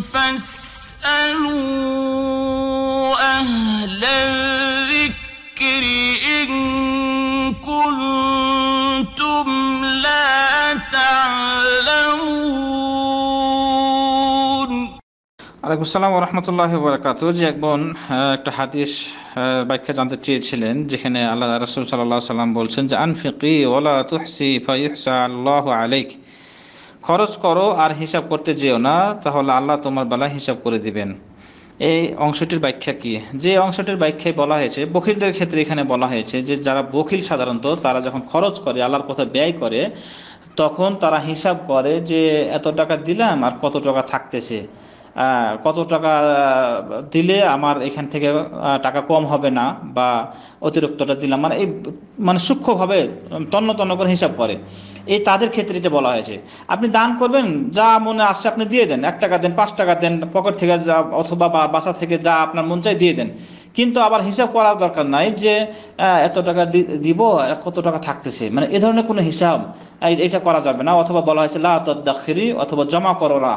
فاسألوا أهل الذكر إن كنتم لا تعلمون আলাইকুম আসসালাম রহমতুল্লাহ বরকাত যে এক বোন একটা হাদিস ব্যাখ্যা জানতে চেয়েছিলেন যেখানে আল্লাহ রাসুল সাল্লাহ সাল্লাম বলছেন যে আনফিকি ওলা তুহসি ফাইহসা আল্লাহ আলাইক খরচ করো আর হিসাব করতে যেও না তাহলে আল্লাহ তোমার বেলা হিসাব করে দিবেন এই অংশটির ব্যাখ্যা কি যে অংশটির ব্যাখ্যায় বলা হয়েছে বকিলদের ক্ষেত্রে এখানে বলা হয়েছে যে যারা বকিল সাধারণত তারা যখন খরচ করে আল্লাহর কথা ব্যয় করে তখন তারা হিসাব করে যে এত টাকা দিলাম আর কত টাকা থাকতেছে কত টাকা দিলে আমার এখান থেকে টাকা কম হবে না বা অতিরিক্তটা দিলাম মানে এই মানে সূক্ষ্মভাবে তন্ন তন্ন করে হিসাব করে এই তাদের ক্ষেত্রে এটা বলা হয়েছে আপনি দান করবেন যা মনে আসছে আপনি দিয়ে দেন এক টাকা দেন পাঁচ টাকা দেন পকেট থেকে যা অথবা বাসা থেকে যা আপনার মন চাই দিয়ে দেন কিন্তু আবার হিসাব করার দরকার নাই যে এত টাকা দিব কত টাকা থাকতেছে মানে এ ধরনের কোনো হিসাব এটা করা যাবে না অথবা বলা হয়েছে লা অথবা জমা করো না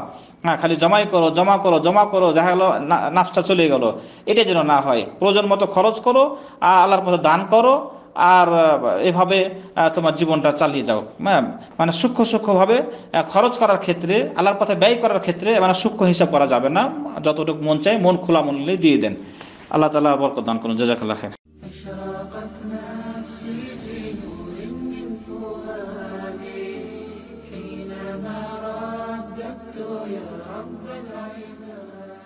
হ্যাঁ খালি জমাই করো জমা করো জমা করো দেখা গেলো নাচটা চলে গেল এটা যেন না হয় প্রয়োজন মতো খরচ করো আর আল্লাহর মতো দান করো আর এভাবে তোমার জীবনটা চালিয়ে যাও হ্যাঁ? মানে সূক্ষ্ম সূক্ষ্মভাবে খরচ করার ক্ষেত্রে আল্লাহর পথে ব্যয় করার ক্ষেত্রে মানে সূক্ষ্ম হিসাব করা যাবে না যতটুকু মন চাই মন খোলা মনলে দিয়ে দেন আল্লাহ তালা বরকত দান করুন জাজাকাল্লাহ খেয়ে يا رب